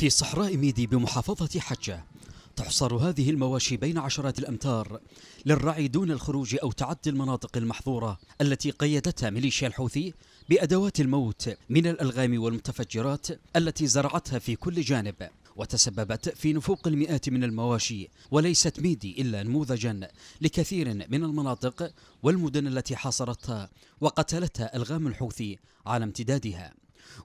في صحراء ميدي بمحافظة حجة تحصر هذه المواشي بين عشرات الأمتار للرعي دون الخروج أو تعدي المناطق المحظورة التي قيدتها ميليشيا الحوثي بأدوات الموت من الألغام والمتفجرات التي زرعتها في كل جانب وتسببت في نفوق المئات من المواشي وليست ميدي إلا نموذجا لكثير من المناطق والمدن التي حاصرتها وقتلتها ألغام الحوثي على امتدادها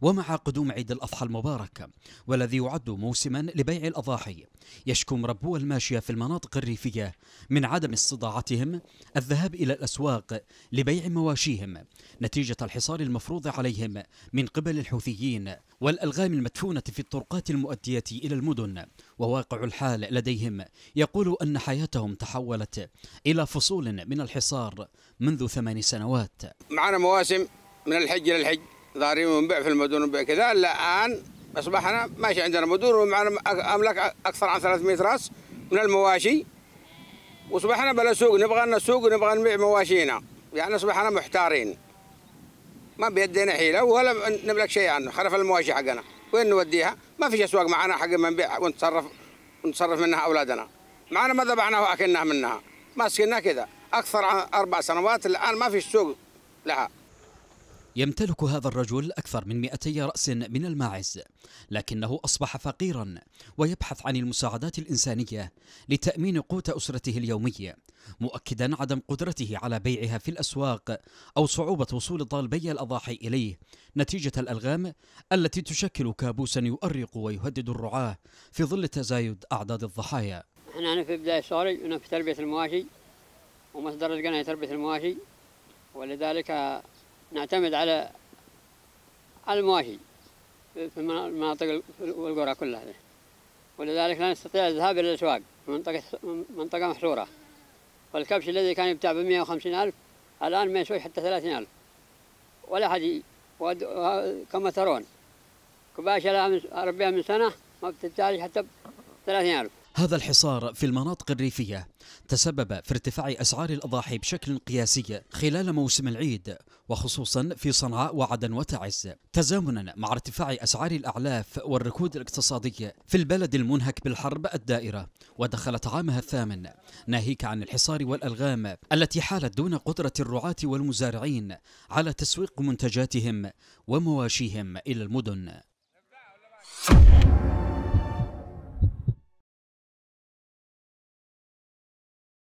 ومع قدوم عيد الأضحى المبارك والذي يعد موسما لبيع الأضاحي يشكو مربو الماشية في المناطق الريفية من عدم استطاعتهم الذهاب إلى الأسواق لبيع مواشيهم نتيجة الحصار المفروض عليهم من قبل الحوثيين والألغام المدفونة في الطرقات المؤدية إلى المدن وواقع الحال لديهم يقول أن حياتهم تحولت إلى فصول من الحصار منذ ثمان سنوات معنا مواسم من الحج إلى الحج ضارين ونبيع في المدن ونبيع كذا الآن أصبحنا ماشي عندنا مدن ومعنا أملاك أكثر عن 300 راس من المواشي وأصبحنا بلا سوق نبغى لنا سوق ونبغى نبيع مواشينا يعني أصبحنا محتارين ما بيدينا حيلة ولا نملك شيء عنه خلف المواشي حقنا وين نوديها ما فيش أسواق معنا حق ما نبيع ونتصرف ونتصرف منها أولادنا معنا ما ذبحناها وأكلناها منها ماسكنا كذا أكثر عن أربع سنوات الآن ما فيش سوق لها يمتلك هذا الرجل أكثر من 200 رأس من الماعز لكنه أصبح فقيرا ويبحث عن المساعدات الإنسانية لتأمين قوت أسرته اليومية مؤكدا عدم قدرته على بيعها في الأسواق أو صعوبة وصول طالبي الأضاحي إليه نتيجة الألغام التي تشكل كابوسا يؤرق ويهدد الرعاة في ظل تزايد أعداد الضحايا احنا في بداية سوري في تربية المواشي ومصدر رزقنا هي تربية المواشي ولذلك نعتمد على المواشي في المناطق والقرى كلها ولذلك لا نستطيع الذهاب إلى الأسواق منطقة منطقة محصورة والكبش الذي كان يبتاع ب 150 ألف الآن ما يسوي حتى 30 ألف ولا حد كما ترون كباشة أربيها من سنة ما بتبتاع حتى 30 ألف هذا الحصار في المناطق الريفية تسبب في ارتفاع أسعار الأضاحي بشكل قياسي خلال موسم العيد وخصوصا في صنعاء وعدن وتعز تزامنا مع ارتفاع أسعار الأعلاف والركود الاقتصادي في البلد المنهك بالحرب الدائرة ودخلت عامها الثامن ناهيك عن الحصار والألغام التي حالت دون قدرة الرعاة والمزارعين على تسويق منتجاتهم ومواشيهم إلى المدن